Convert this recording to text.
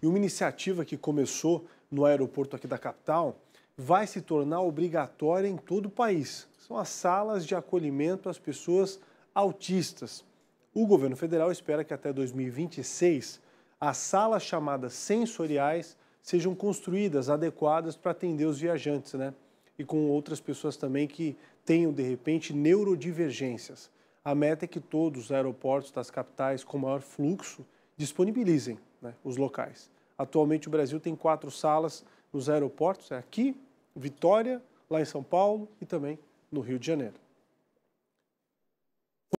E uma iniciativa que começou no aeroporto aqui da capital vai se tornar obrigatória em todo o país. São as salas de acolhimento às pessoas autistas. O governo federal espera que até 2026 as salas chamadas sensoriais sejam construídas adequadas para atender os viajantes, né? E com outras pessoas também que tenham, de repente, neurodivergências. A meta é que todos os aeroportos das capitais com maior fluxo disponibilizem né, os locais. Atualmente o Brasil tem quatro salas nos aeroportos, é aqui, Vitória, lá em São Paulo e também no Rio de Janeiro.